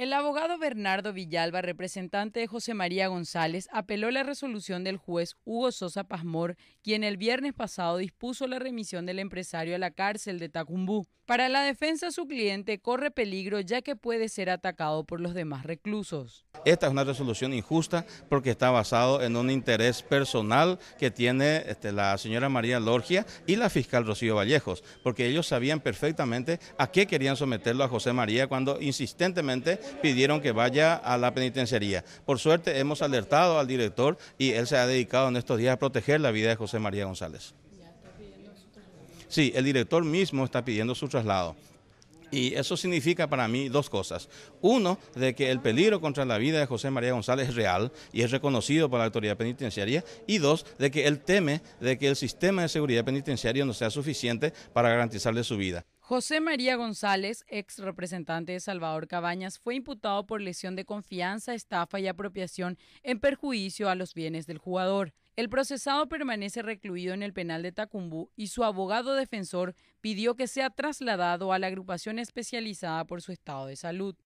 El abogado Bernardo Villalba, representante de José María González, apeló la resolución del juez Hugo Sosa Pazmor, quien el viernes pasado dispuso la remisión del empresario a la cárcel de Tacumbú. Para la defensa, su cliente corre peligro ya que puede ser atacado por los demás reclusos. Esta es una resolución injusta porque está basado en un interés personal que tiene este, la señora María Lorgia y la fiscal Rocío Vallejos, porque ellos sabían perfectamente a qué querían someterlo a José María cuando insistentemente pidieron que vaya a la penitenciaría. Por suerte hemos alertado al director y él se ha dedicado en estos días a proteger la vida de José María González. Sí, el director mismo está pidiendo su traslado. Y eso significa para mí dos cosas. Uno, de que el peligro contra la vida de José María González es real y es reconocido por la autoridad penitenciaria. Y dos, de que él teme de que el sistema de seguridad penitenciaria no sea suficiente para garantizarle su vida. José María González, ex representante de Salvador Cabañas, fue imputado por lesión de confianza, estafa y apropiación en perjuicio a los bienes del jugador. El procesado permanece recluido en el penal de Tacumbú y su abogado defensor pidió que sea trasladado a la agrupación especializada por su estado de salud.